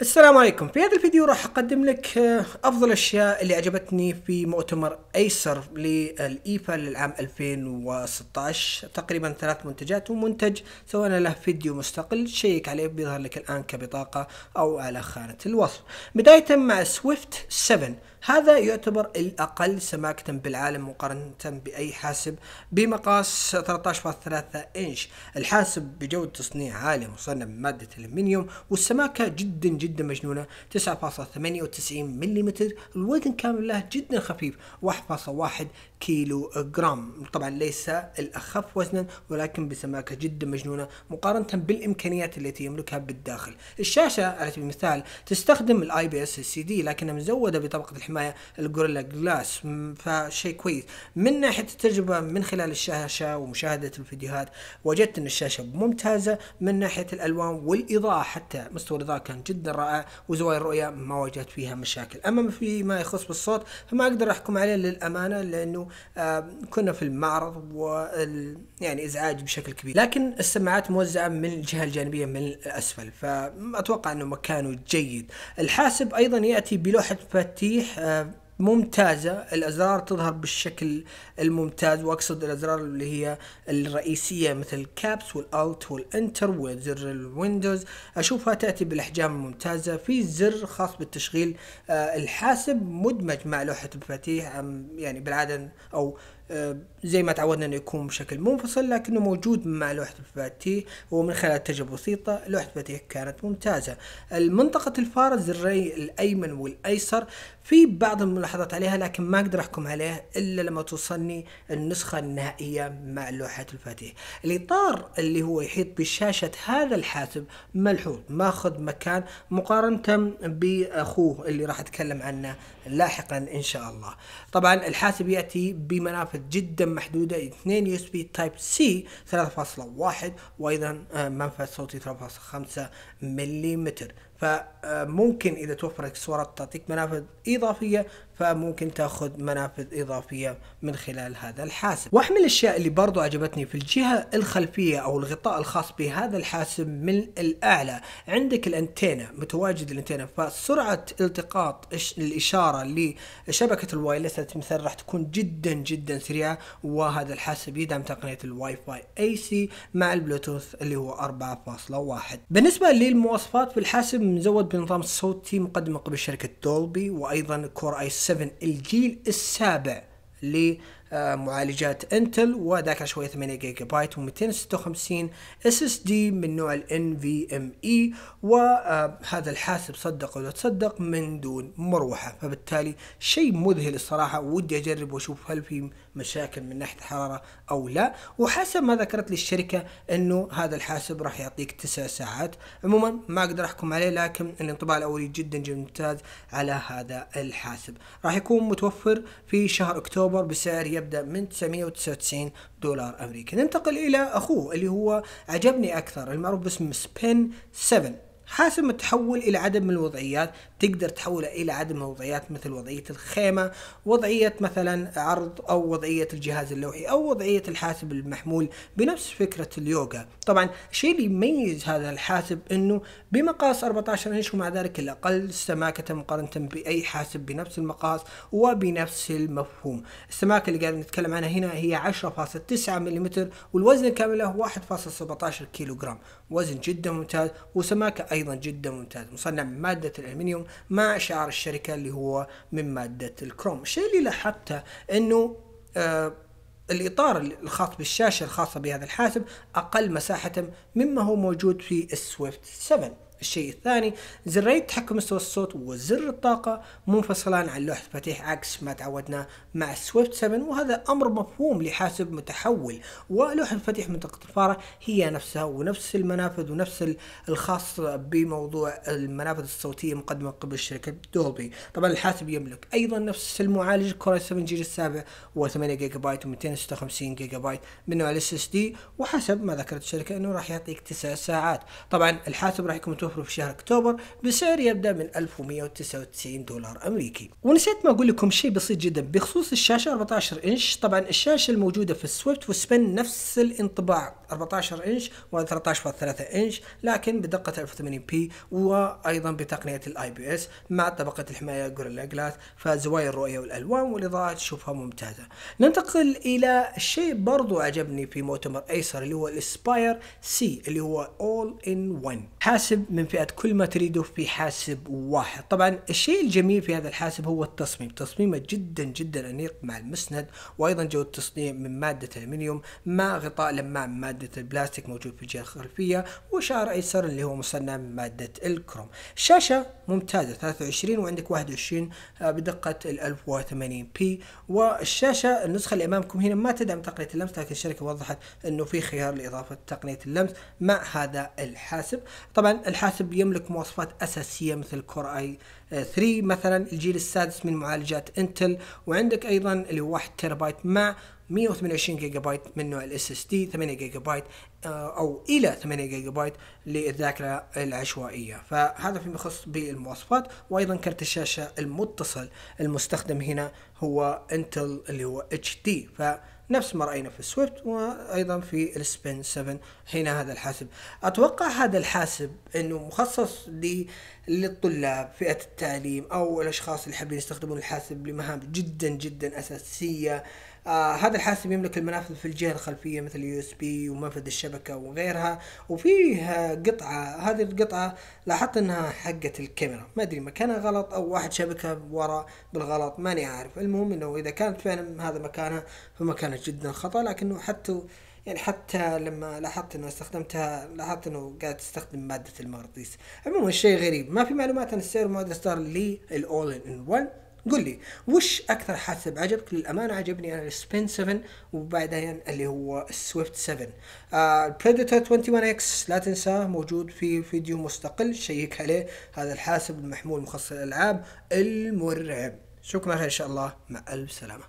السلام عليكم في هذا الفيديو راح اقدم لك آه، افضل الاشياء اللي عجبتني في مؤتمر ايسر للايفا للعام 2016 تقريبا ثلاث منتجات ومنتج سوينا له فيديو مستقل شيك عليه بيظهر لك الان كبطاقة او على خانة الوصف بداية مع سويفت 7 هذا يعتبر الأقل سماكة بالعالم مقارنة بأي حاسب بمقاس 13.3 إنش الحاسب بجودة تصنيع عالية مصنع من مادة الألمنيوم والسماكة جدا جدا جدا مجنونة 9.98 ملم الوزن كامل له جدا خفيف 1.1 كيلو جرام طبعا ليس الأخف وزنا ولكن بسماكة جدا مجنونة مقارنة بالإمكانيات التي يملكها بالداخل الشاشة على سبيل المثال تستخدم الاي بي اس السي دي لكنها مزودة بطبقة الحماية الجوريلا جلاس فشيء كويس من ناحية التجربة من خلال الشاشة ومشاهدة الفيديوهات وجدت أن الشاشة ممتازة من ناحية الألوان والإضاءة حتى مستوى الإضاءة كان جدا القراءة وزوايا الرؤية ما واجهت فيها مشاكل أما فيما يخص بالصوت فما أقدر أحكم عليه للأمانة لأنه كنا في المعرض و يعني إزعاج بشكل كبير لكن السماعات موزعة من الجهة الجانبية من الأسفل فأتوقع أنه مكانه جيد الحاسب أيضا يأتي بلوحة مفاتيح ممتازة الأزرار تظهر بالشكل الممتاز وأقصد الأزرار اللي هي الرئيسية مثل الكابس والألت والإنتر وزر الويندوز أشوفها تأتي بالأحجام الممتازة في زر خاص بالتشغيل آه، الحاسب مدمج مع لوحة المفاتيح يعني بالعادة أو زي ما تعودنا انه يكون بشكل منفصل لكنه موجود مع لوحة الباتيه ومن خلال تجربة بسيطة لوحة الباتيه كانت ممتازة المنطقة الفار الري الأيمن والأيسر في بعض الملاحظات عليها لكن ما أقدر أحكم عليه إلا لما توصلني النسخة النهائية مع لوحة الباتيه الإطار اللي هو يحيط بشاشة هذا الحاسب ملحوظ ماخذ مكان مقارنة بأخوه اللي راح أتكلم عنه لاحقا إن شاء الله طبعا الحاسب يأتي بمنافذ اعتقد جدا محدوده 2 يو اس بي تايب سي 3.1 وايضا آه، منفذ صوتي 3.5 ملم فممكن اذا توفرت الصوره تعطيك منافذ اضافيه فممكن تاخذ منافذ اضافيه من خلال هذا الحاسب واحد من الاشياء اللي برضو عجبتني في الجهه الخلفيه او الغطاء الخاص بهذا الحاسب من الاعلى عندك الانتينا متواجد الانتينا فسرعه التقاط الاشاره لشبكه الوايرلس مثلا راح تكون جدا جدا سريعه وهذا الحاسب يدعم تقنيه الواي فاي اي سي مع البلوتوث اللي هو 4.1 بالنسبه للمواصفات في الحاسب مزود بنظام صوتي مقدمه قبل شركه دولبي وايضا كور اي 7 الجيل السابع ل آه، معالجات انتل وذاكره شويه 8 جيجا بايت و256 اس اس دي من نوع ال ان في e، ام آه، اي وهذا الحاسب صدق ولا تصدق من دون مروحه فبالتالي شيء مذهل الصراحه ودي اجرب واشوف هل في مشاكل من ناحيه الحراره او لا وحسب ما ذكرت لي الشركه انه هذا الحاسب راح يعطيك 9 ساعات عموما ما اقدر احكم عليه لكن الانطباع الاولي جدا جدا ممتاز على هذا الحاسب راح يكون متوفر في شهر اكتوبر بسعر يبدأ من 999 دولار أمريكي ننتقل إلى أخوه اللي هو عجبني أكثر المعروف باسم سبين 7 حاسم التحول إلى عدد من الوضعيات تقدر تحوله إلى عدد من الوضعيات مثل وضعية الخيمة وضعية مثلا عرض أو وضعية الجهاز اللوحي أو وضعية الحاسب المحمول بنفس فكرة اليوغا طبعا الشيء اللي يميز هذا الحاسب أنه بمقاس 14 إنش ومع ذلك الأقل سماكة مقارنة بأي حاسب بنفس المقاس وبنفس المفهوم السماكة اللي قاعد نتكلم عنها هنا هي 10.9 ملم والوزن الكامل له 1.17 كيلوغرام وزن جدا ممتاز وسماكة أيضا ايضا جدا ممتاز مصنع من ماده الالمنيوم مع شعار الشركه اللي هو من ماده الكروم الشيء اللي لاحظته انه آه الاطار الخاص بالشاشه الخاصه بهذا الحاسب اقل مساحه مما هو موجود في السويفت 7 الشيء الثاني زرين تحكم مستوى الصوت وزر الطاقة منفصلان عن لوحة مفاتيح عكس ما تعودنا مع سويفت 7 وهذا أمر مفهوم لحاسب متحول ولوحة مفاتيح منطقة الفارة هي نفسها ونفس المنافذ ونفس الخاص بموضوع المنافذ الصوتية مقدمة من قبل شركة دولبي طبعا الحاسب يملك أيضا نفس المعالج كورا 7 جيل السابع و8 جيجا بايت و256 جيجا بايت من نوع الاس اس دي وحسب ما ذكرت الشركة أنه راح يعطيك 9 ساعات طبعا الحاسب راح يكون متوفر شهره في شهر أكتوبر بسعر يبدأ من 1199 دولار أمريكي ونسيت ما أقول لكم شيء بسيط جدا بخصوص الشاشة 14 إنش طبعا الشاشة الموجودة في السويفت والسبن نفس الانطباع 14 إنش و 13.3 إنش لكن بدقة 1080 بي وأيضا بتقنية الآي بي إس مع طبقة الحماية جوريلا جلاس فزوايا الرؤية والألوان والاضاءه تشوفها ممتازة ننتقل إلى شيء برضو عجبني في مؤتمر أيسر اللي هو الإسباير سي اللي هو أول إن 1 حاسب من من فئه كل ما تريده في حاسب واحد طبعا الشيء الجميل في هذا الحاسب هو التصميم تصميمه جدا جدا انيق مع المسند وايضا جو التصنيع من ماده الالمنيوم مع غطاء لماع من ماده البلاستيك موجود في الجهه الخلفيه وشعر ايسر اللي هو مصنع من ماده الكروم الشاشه ممتازه 23 وعندك 21 بدقه ال 1080 بي والشاشه النسخه اللي امامكم هنا ما تدعم تقنيه اللمس لكن الشركه وضحت انه في خيار لاضافه تقنيه اللمس مع هذا الحاسب طبعا الحاسب الحاسب يملك مواصفات أساسية مثل كور اي 3 مثلا الجيل السادس من معالجات انتل وعندك أيضا اللي هو 1 تيرابايت مع 128 جيجا بايت من نوع الاس اس دي 8 جيجا بايت آه، او الى 8 جيجا بايت للذاكره العشوائيه فهذا فيما يخص بالمواصفات وايضا كرت الشاشه المتصل المستخدم هنا هو انتل اللي هو اتش دي ف نفس ما راينا في السويفت وايضا في السبين 7 حين هذا الحاسب اتوقع هذا الحاسب انه مخصص للطلاب فئه التعليم او الاشخاص اللي حابين يستخدمون الحاسب لمهام جدا جدا اساسيه آه هذا الحاسب يملك المنافذ في الجهة الخلفية مثل يو اس بي ومنفذ الشبكة وغيرها وفيه آه، قطعة هذه القطعة لاحظت انها حقة الكاميرا ما ادري مكانها غلط او واحد شبكها ورا بالغلط ماني عارف المهم انه اذا كانت فعلا هذا مكانها فمكانها جدا خطأ لكنه حتى يعني حتى لما لاحظت انه استخدمتها لاحظت انه قاعد تستخدم مادة المغناطيس عموما الشيء غريب ما في معلومات عن السعر ومعدل لي للاول ان 1 قل لي وش اكثر حاسب عجبك للامانه عجبني انا السبين 7 وبعدين اللي هو السويفت 7 البريدتور 21 اكس لا تنسى موجود في فيديو مستقل شيك عليه هذا الحاسب المحمول مخصص للالعاب المرعب شكرا ان شاء الله مع الف سلامه